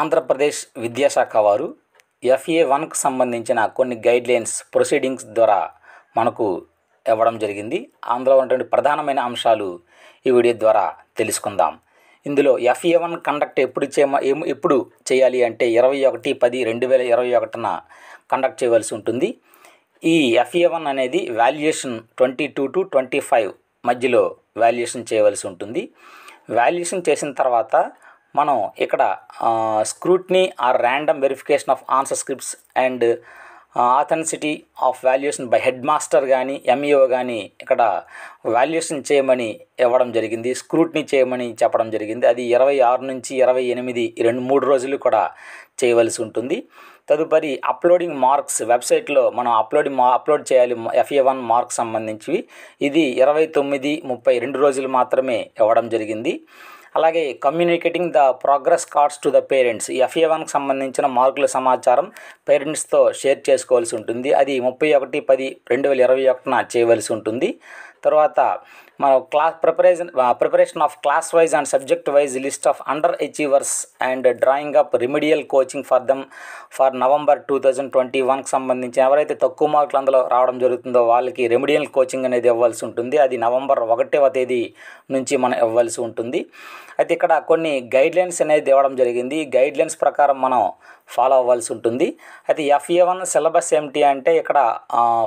ఆంధ్రప్రదేశ్ విద్యాశాఖ వారు ఎఫ్ఏ వన్కు సంబంధించిన కొన్ని గైడ్లైన్స్ ప్రొసీడింగ్స్ ద్వారా మనకు ఇవ్వడం జరిగింది అందులో ఉన్నటువంటి ప్రధానమైన అంశాలు ఈ వీడియో ద్వారా తెలుసుకుందాం ఇందులో ఎఫ్ఏ వన్ కండక్ట్ ఎప్పుడు చేయమ ఎప్పుడు చేయాలి అంటే ఇరవై ఒకటి పది రెండు వేల ఇరవై ఒకటిన కండక్ట్ చేయవలసి ఉంటుంది ఈ ఎఫ్ఏ వన్ అనేది valuation twenty two to twenty five మధ్యలో వాల్యుయేషన్ చేయవలసి ఉంటుంది వాల్యుయేషన్ చేసిన తర్వాత మనం ఇక్కడ scrutiny or random verification of answer scripts and authenticity of valuation by head master కానీ ఎంఈఓ కానీ ఇక్కడ వాల్యుయేషన్ చేయమని ఇవ్వడం జరిగింది స్క్రూట్నీ చేయమని చెప్పడం జరిగింది అది ఇరవై ఆరు నుంచి ఇరవై ఎనిమిది రెండు మూడు రోజులు కూడా చేయవలసి ఉంటుంది తదుపరి అప్లోడింగ్ మార్క్స్ వెబ్సైట్లో మనం అప్లోడింగ్ మా అప్లోడ్ చేయాలి ఎఫ్ఏ వన్ మార్క్స్ సంబంధించివి ఇది ఇరవై తొమ్మిది ముప్పై రెండు రోజులు మాత్రమే ఇవ్వడం జరిగింది అలాగే communicating the progress cards to the parents ఈ ఎఫ్ఏ వన్కి సంబంధించిన మార్కుల సమాచారం పేరెంట్స్తో షేర్ చేసుకోవాల్సి ఉంటుంది అది ముప్పై ఒకటి పది రెండు వేల ఇరవై ఒకటిన చేయవలసి ఉంటుంది తర్వాత మనం class preparation preparation of class wise and subject wise list of under achievers and drawing up remedial coaching for them for November two thousand twenty వన్కి సంబంధించి ఎవరైతే తక్కువ మార్కులు అందులో రావడం జరుగుతుందో వాళ్ళకి రెమిడియల్ కోచింగ్ అనేది ఇవ్వాల్సి ఉంటుంది అది నవంబర్ ఒకటవ తేదీ నుంచి మనం ఇవ్వాల్సి ఉంటుంది అయితే ఇక్కడ కొన్ని గైడ్లైన్స్ అనేది ఇవ్వడం జరిగింది గైడ్ గైడ్లైన్స్ ప్రకారం మనం ఫాలో అవ్వాల్సి ఉంటుంది అయితే ఎఫ్ఏ వన్ సిలబస్ ఏమిటి అంటే ఇక్కడ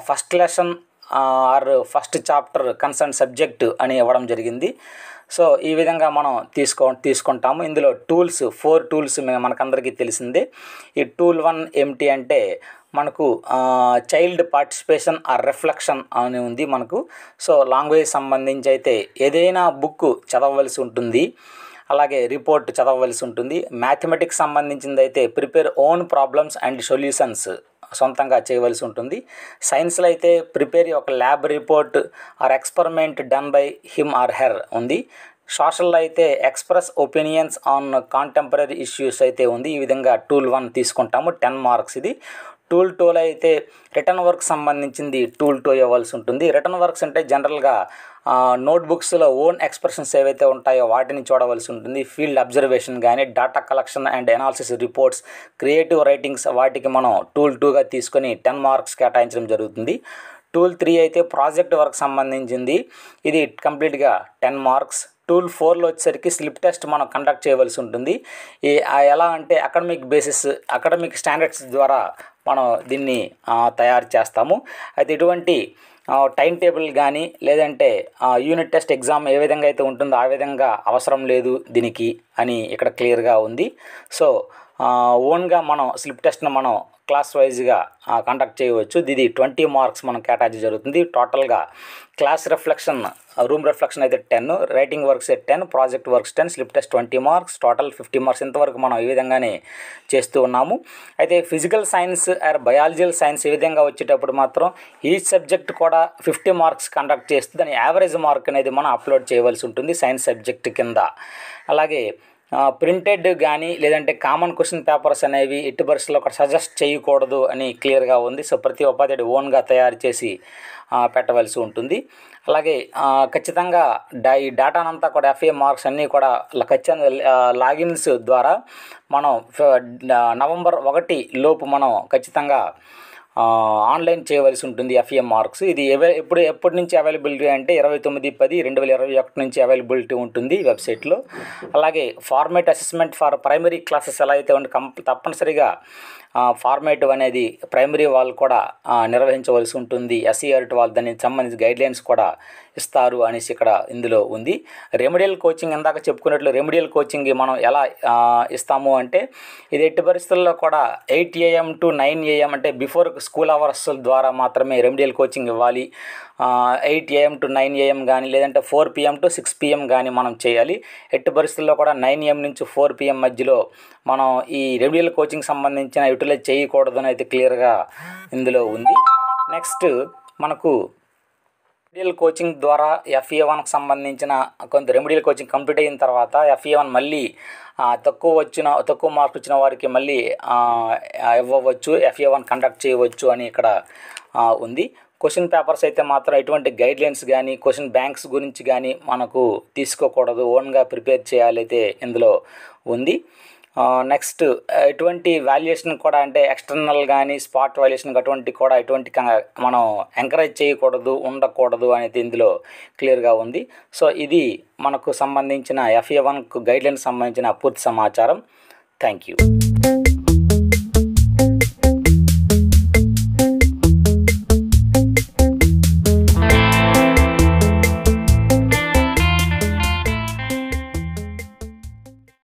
first lesson or first chapter concern subject అని ఇవ్వడం జరిగింది సో ఈ విధంగా మనం తీసుకో తీసుకుంటాము ఇందులో టూల్స్ ఫోర్ టూల్స్ మనకందరికీ తెలిసిందే ఈ టూల్ వన్ ఏమిటి అంటే మనకు చైల్డ్ పార్టిసిపేషన్ ఆర్ రిఫ్లెక్షన్ అని ఉంది మనకు సో లాంగ్వేజ్ సంబంధించి అయితే ఏదైనా బుక్ చదవవలసి ఉంటుంది అలాగే రిపోర్ట్ చదవవలసి ఉంటుంది మ్యాథమెటిక్స్ సంబంధించింది అయితే prepare own problems and solutions సొంతంగా చేయవలసి ఉంటుంది సైన్స్లో అయితే ప్రిపేర్ ఒక lab report or experiment done by him or her ఉంది సోషల్లో అయితే express opinions on contemporary issues అయితే ఉంది ఈ విధంగా టూల్ వన్ తీసుకుంటాము టెన్ మార్క్స్ ఇది టూల్ టూల్ అయితే రిటర్న్ వర్క్ సంబంధించింది టూల్ టూ ఇవ్వాల్సి ఉంటుంది రిటర్న్ వర్క్స్ అంటే జనరల్గా నోట్బుక్స్లో ఓన్ ఎక్స్ప్రెషన్స్ ఏవైతే ఉంటాయో వాటిని చూడవలసి ఉంటుంది ఫీల్డ్ అబ్జర్వేషన్ కానీ data collection and analysis reports creative writings వాటికి మనం టూల్ టూగా తీసుకొని టెన్ మార్క్స్ కేటాయించడం జరుగుతుంది టూల్ త్రీ అయితే ప్రాజెక్ట్ వర్క్ సంబంధించింది ఇది కంప్లీట్గా టెన్ మార్క్స్ టూల్ ఫోర్లో వచ్చేసరికి స్లిప్ టెస్ట్ మనం కండక్ట్ చేయవలసి ఉంటుంది ఎలా అంటే అకాడమిక్ బేసిస్ అకాడమిక్ స్టాండర్డ్స్ ద్వారా మనం దీన్ని తయారు చేస్తాము అయితే ఇటువంటి టైం టేబుల్ కానీ లేదంటే యూనిట్ టెస్ట్ ఎగ్జామ్ ఏ విధంగా అయితే ఉంటుందో ఆ విధంగా అవసరం లేదు దీనికి అని ఇక్కడ క్లియర్గా ఉంది సో ఓన్గా మనం స్లిప్ టెస్ట్ను మనం క్లాస్ వైజ్గా కండక్ట్ చేయవచ్చు ఇది ట్వంటీ మార్క్స్ మనం కేటాయించి జరుగుతుంది టోటల్గా క్లాస్ రిఫ్లెక్షన్ రూమ్ రిఫ్లెక్షన్ అయితే ten writing works ten project works ten slip test twenty marks total fifty marks ఇంతవరకు మనం ఈ విధంగానే చేస్తూ ఉన్నాము అయితే physical science or biological science ఈ విధంగా వచ్చేటప్పుడు మాత్రం ఈ సబ్జెక్ట్ కూడా ఫిఫ్టీ మార్క్స్ కండక్ట్ చేస్తే దాని యావరేజ్ మార్క్ అనేది మనం అప్లోడ్ చేయవలసి ఉంటుంది సైన్స్ సబ్జెక్ట్ కింద అలాగే ప్రింటెడ్ కానీ లేదంటే కామన్ క్వశ్చన్ పేపర్స్ అనేవి ఎట్టి పరిస్థితుల్లో ఒకటి సజెస్ట్ చేయకూడదు అని క్లియర్గా ఉంది సో ప్రతి ఉపాధ్యాయుడు ఓన్గా తయారు చేసి పెట్టవలసి ఉంటుంది అలాగే ఖచ్చితంగా డా ఈ డేటానంతా కూడా ఎఫ్ఏ మార్క్స్ అన్నీ కూడా ఖచ్చితంగా లాగిన్స్ ద్వారా మనం నవంబర్ ఒకటి లోపు మనం ఖచ్చితంగా ఆన్లైన్ చేయవలసి ఉంటుంది ఎఫ్ఈఎం మార్క్స్ ఇది ఎప్పుడు ఎప్పటి నుంచి అవైలబిలిటీ అంటే ఇరవై తొమ్మిది పది రెండు వేల ఇరవై ఒకటి నుంచి అవైలబిలిటీ ఉంటుంది వెబ్సైట్లో అలాగే format assessment for primary classes ఎలా అయితే ఉంటే తప్పనిసరిగా ఫార్మేటివ్ అనేది ప్రైమరీ వాళ్ళు కూడా నిర్వహించవలసి ఉంటుంది ఎస్ఈఆర్ట్ వాళ్ళు దానికి సంబంధించి గైడ్లైన్స్ కూడా ఇస్తారు అనేసి ఇక్కడ ఇందులో ఉంది రెమెడియల్ కోచింగ్ ఇందాక చెప్పుకున్నట్లు రెమెడియల్ కోచింగ్ మనం ఎలా ఇస్తాము అంటే ఇది ఎట్టి పరిస్థితుల్లో కూడా eight AM to nine AM అంటే బిఫోర్ స్కూల్ అవర్స్ ద్వారా మాత్రమే రెమెడియల్ కోచింగ్ ఇవ్వాలి eight AM to nine AM కానీ లేదంటే four PM to six PM కానీ మనం చేయాలి ఎట్టి పరిస్థితుల్లో కూడా నైన్ ఏఎం నుంచి ఫోర్ పిఎం మధ్యలో మనం ఈ రెమెడియల్ కోచింగ్ సంబంధించిన యూటిలైజ్ చేయకూడదని అయితే క్లియర్గా ఇందులో ఉంది నెక్స్ట్ మనకు రెమిడియల్ కోచింగ్ ద్వారా ఎఫ్ఏ వన్కి సంబంధించిన కొంత రెమిడియల్ కోచింగ్ కంప్లీట్ అయిన తర్వాత ఎఫ్ఏ వన్ మళ్ళీ తక్కువ వచ్చిన తక్కువ మార్క్స్ వచ్చిన వారికి మళ్ళీ ఇవ్వవచ్చు ఎఫ్ఏ వన్ కండక్ట్ చేయవచ్చు అని ఇక్కడ ఉంది క్వశ్చన్ పేపర్స్ అయితే మాత్రం ఎటువంటి గైడ్లైన్స్ కానీ క్వశ్చన్ బ్యాంక్స్ గురించి కానీ మనకు తీసుకోకూడదు ఓన్గా ప్రిపేర్ చేయాలైతే ఇందులో ఉంది నెక్స్ట్ ఎటువంటి వాల్యుయేషన్ కూడా అంటే ఎక్స్టర్నల్ కానీ స్పాట్ వాల్యుయేషన్ అటువంటి కూడా ఎటువంటి మనం ఎంకరేజ్ చేయకూడదు ఉండకూడదు అనేది ఇందులో క్లియర్గా ఉంది సో ఇది మనకు సంబంధించిన ఎఫ్ఏ వన్ గైడ్లైన్ సంబంధించిన పూర్తి సమాచారం థ్యాంక్ యూ